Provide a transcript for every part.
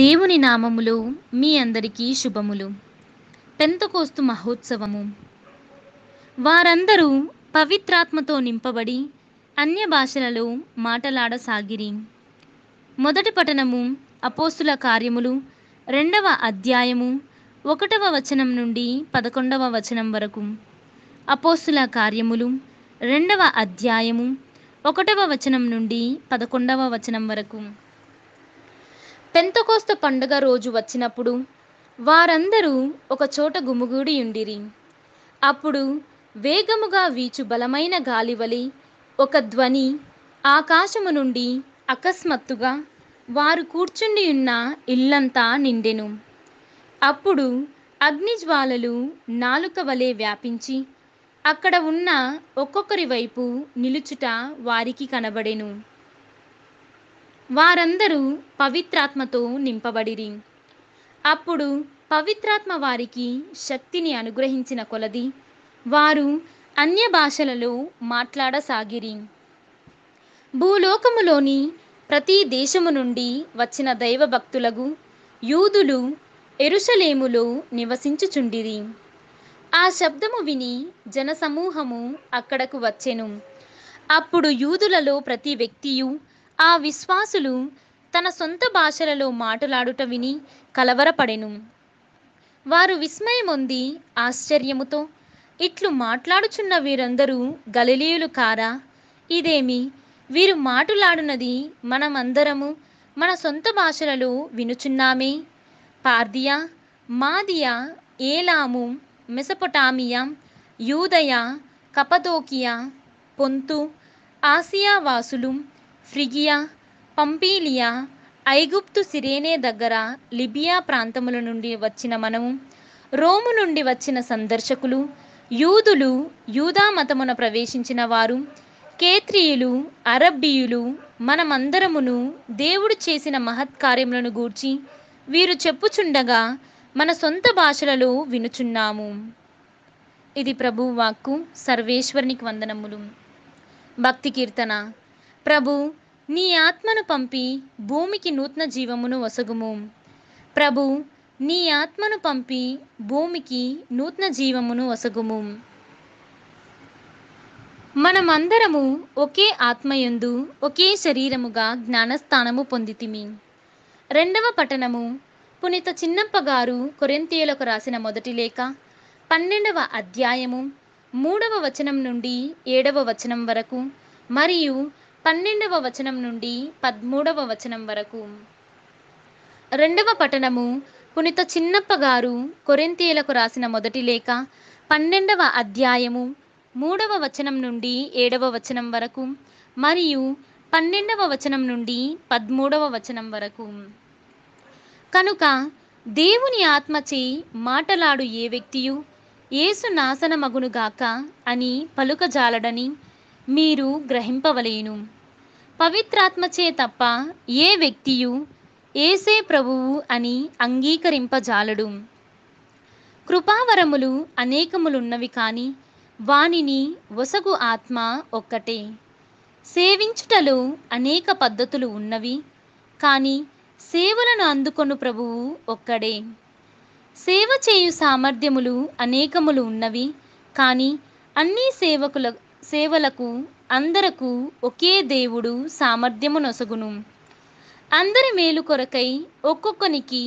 దేవుని నామములు మీ అందరికీ శుభములు పెంతకోస్తు మహోత్సవము వారందరూ పవిత్రాత్మతో నింపబడి అన్య భాషలలో మాటలాడసాగిరి మొదటి పఠనము అపోస్తుల కార్యములు రెండవ అధ్యాయము ఒకటవ వచనం నుండి పదకొండవ వచనం వరకు అపోస్తుల కార్యములు రెండవ అధ్యాయము ఒకటవ వచనం నుండి పదకొండవ వచనం వరకు పెంతకోస్త పండుగ రోజు వచ్చినప్పుడు వారందరూ ఒక చోట గుమిగూడి ఉండిరి అప్పుడు వేగముగా వీచు బలమైన గాలివలి ఒక ధ్వని ఆకాశము నుండి అకస్మాత్తుగా వారు కూర్చుండి ఉన్న ఇల్లంతా నిండెను అప్పుడు అగ్నిజ్వాలలు నాలుక వలె వ్యాపించి అక్కడ ఉన్న ఒక్కొక్కరి వైపు నిలుచుట వారికి కనబడెను వారందరూ పవిత్రాత్మతో నింపబడిరి అప్పుడు పవిత్రాత్మ వారికి శక్తిని అనుగ్రహించిన కొలది వారు అన్య భాషలలో మాట్లాడసాగిరి భూలోకములోని ప్రతి దేశము నుండి వచ్చిన దైవభక్తులకు యూదులు ఎరుషలేములో నివసించుచుండిరి ఆ శబ్దము విని జనసమూహము అక్కడకు వచ్చెను అప్పుడు యూదులలో ప్రతి వ్యక్తియు ఆ విశ్వాసులు తన సొంత భాషలలో మాటలాడుట విని కలవరపడెను వారు విస్మయమొంది ఆశ్చర్యముతో ఇట్లు మాట్లాడుచున్న వీరందరూ గలిలీయులు కారా ఇదేమి వీరు మాటలాడునది మనమందరము మన సొంత భాషలలో వినుచున్నామే పార్దియా మాదియా ఏలాము మెసపొటామియా యూదయ కపదోకియా పొంతు ఆసియా వాసులు ఫ్రిగియా పంపీలియా ఐగుప్తు సిరేనే దగ్గర లిబియా ప్రాంతముల నుండి వచ్చిన మనము రోము నుండి వచ్చిన సందర్శకులు యూదులు యూదా మతమున ప్రవేశించిన వారు కేత్రియులు అరబ్బీయులు మనమందరమును దేవుడు చేసిన మహత్కార్యములను గూర్చి వీరు చెప్పుచుండగా మన సొంత భాషలలో వినుచున్నాము ఇది ప్రభువాక్కు సర్వేశ్వరునికి వందనములు భక్తి కీర్తన ప్రభు నీ ఆత్మను పంపి భూమికి నూతన జీవమును వసగుము ప్రభు నీ ఆత్మను పంపి భూమికి నూతన జీవమును వసగుము మనమందరము ఒకే ఆత్మయందు ఒకే శరీరముగా జ్ఞానస్థానము పొందితిమి రెండవ పఠనము పునీత చిన్నప్ప గారు కొరెంతియలకు రాసిన మొదటి లేఖ పన్నెండవ అధ్యాయము మూడవ వచనం నుండి ఏడవ వచనం వరకు మరియు పన్నెండవ వచనం నుండి పదమూడవ వచనం వరకు రెండవ పట్టణము పునిత చిన్నప్ప గారు కొరింతీయులకు రాసిన మొదటి లేఖ పన్నెండవ అధ్యాయము మూడవ వచనం నుండి ఏడవ వచనం వరకు మరియు పన్నెండవ వచనం నుండి పదమూడవ వచనం వరకు కనుక దేవుని ఆత్మచే మాటలాడు ఏ వ్యక్తియు ఏసు నాశనమగునుగాక అని పలుకజాలడని మీరు గ్రహింపవలేను పవిత్రాత్మచే తప్ప ఏ వ్యక్తియు ఏసే ప్రభువు అని అంగీకరింపజాలడు కృపావరములు అనేకములున్నవి కాని వానిని వసగు ఆత్మ ఒక్కటే సేవించుటలో అనేక పద్ధతులు ఉన్నవి కానీ సేవలను అందుకొను ప్రభువు ఒక్కడే సేవ చేయు సామర్థ్యములు అనేకములు ఉన్నవి కానీ అన్ని సేవకుల సేవలకు అందరకు ఒకే దేవుడు సామర్థ్యము నొసగును అందరి మేలు కొరకై ఒక్కొక్కనికి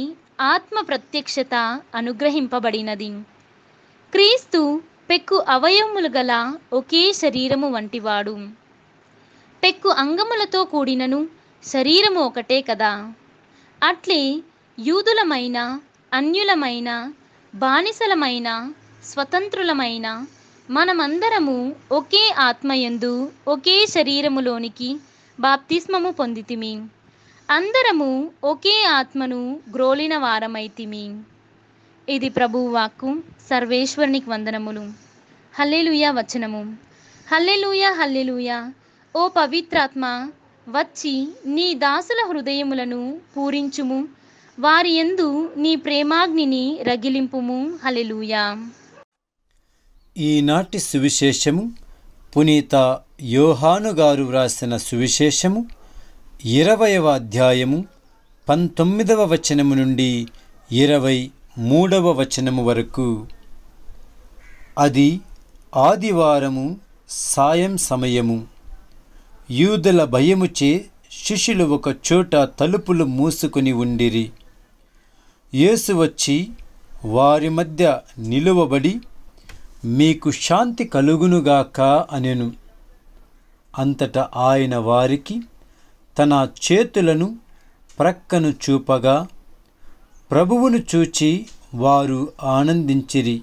ఆత్మ ప్రత్యక్షత అనుగ్రహింపబడినది క్రీస్తు పెక్కు అవయములు గల ఒకే శరీరము వంటివాడు పెక్కు అంగములతో కూడినను శరీరము ఒకటే కదా అట్లే యూదులమైన అన్యులమైన బానిసలమైన స్వతంత్రులమైన మనమందరము ఒకే ఆత్మయందు ఒకే శరీరములోనికి బాప్తిస్మము పొందితిమి అందరము ఒకే ఆత్మను గ్రోలిన వారమైతిమి ఇది ప్రభువు వాక్కు సర్వేశ్వరునికి వందనములు హల్లెలూయ వచనము హల్లెలూయ హల్లెలూయ ఓ పవిత్రాత్మ వచ్చి నీ దాసుల హృదయములను పూరించుము వారి ఎందు నీ ప్రేమాగ్నిని రగిలింపుము హలెలుయా ఈనాటి సువిశేషము పునీత యోహానుగారు వ్రాసిన సువిశేషము ఇరవయవ అధ్యాయము పంతొమ్మిదవ వచనము నుండి ఇరవై మూడవ వచనము వరకు అది ఆదివారము సాయం సమయము యూదుల భయముచే శిష్యులు ఒక చోట తలుపులు మూసుకుని ఉండిరి యేసు వచ్చి వారి మధ్య నిలువబడి మీకు శాంతి కలుగునుగాక అనెను అంతటా ఆయన వారికి తన చేతులను ప్రక్కను చూపగా ప్రభువును చూచి వారు ఆనందించిరి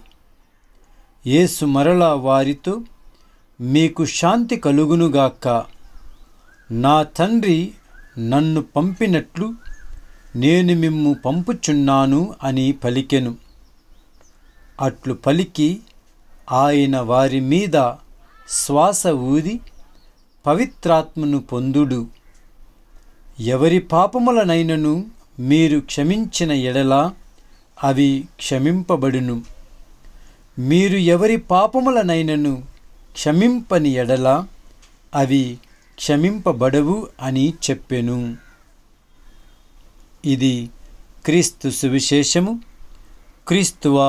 యేసు మరలా వారితో మీకు శాంతి కలుగునుగాక నా తండ్రి నన్ను పంపినట్లు నేను మిమ్ము పంపుచున్నాను అని పలికెను అట్లు పలికి ఆయన వారి మీద శ్వాస ఊది పవిత్రాత్మను పొందుడు ఎవరి పాపములనైనను మీరు క్షమించిన ఎడల అవి క్షమింపబడును మీరు ఎవరి పాపములనైనను క్షమింపని ఎడల అవి క్షమింపబడవు అని చెప్పెను ఇది క్రీస్తు సువిశేషము క్రీస్తువా